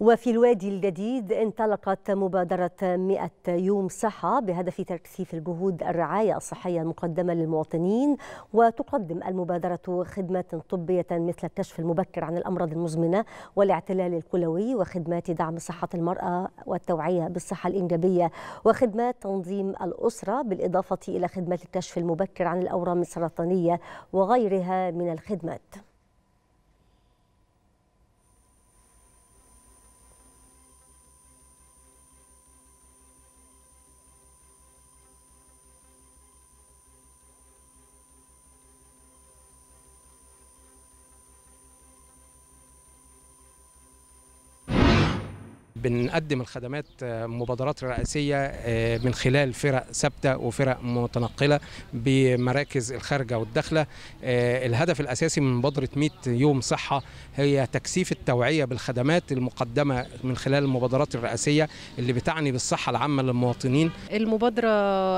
وفي الوادي الجديد انطلقت مبادرة 100 يوم صحة بهدف تكثيف الجهود الرعاية الصحية المقدمة للمواطنين وتقدم المبادرة خدمات طبية مثل الكشف المبكر عن الأمراض المزمنة والاعتلال الكلوي وخدمات دعم صحة المرأة والتوعية بالصحة الإنجابية وخدمات تنظيم الأسرة بالإضافة إلى خدمات الكشف المبكر عن الأورام السرطانية وغيرها من الخدمات بنقدم الخدمات آه، مبادرات رئاسيه آه، من خلال فرق ثابته وفرق متنقله بمراكز الخارجه والداخله آه، الهدف الاساسي من مبادره 100 يوم صحه هي تكثيف التوعيه بالخدمات المقدمه من خلال المبادرات الرئاسيه اللي بتعني بالصحه العامه للمواطنين المبادره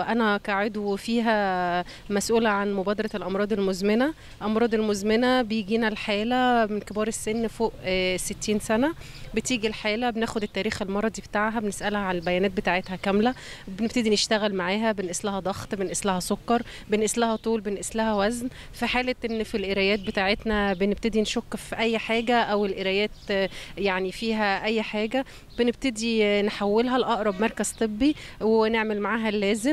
انا كعضو فيها مسؤوله عن مبادره الامراض المزمنه امراض المزمنه بيجينا الحاله من كبار السن فوق 60 سنه بتيجي الحاله بناخد التاريخ المرضي بتاعها بنسالها على البيانات بتاعتها كامله بنبتدي نشتغل معاها بنقيس لها ضغط بنقيس لها سكر بنقيس لها طول بنقيس لها وزن في حاله ان في القرايات بتاعتنا بنبتدي نشك في اي حاجه او القرايات يعني فيها اي حاجه بنبتدي نحولها لاقرب مركز طبي ونعمل معاها اللازم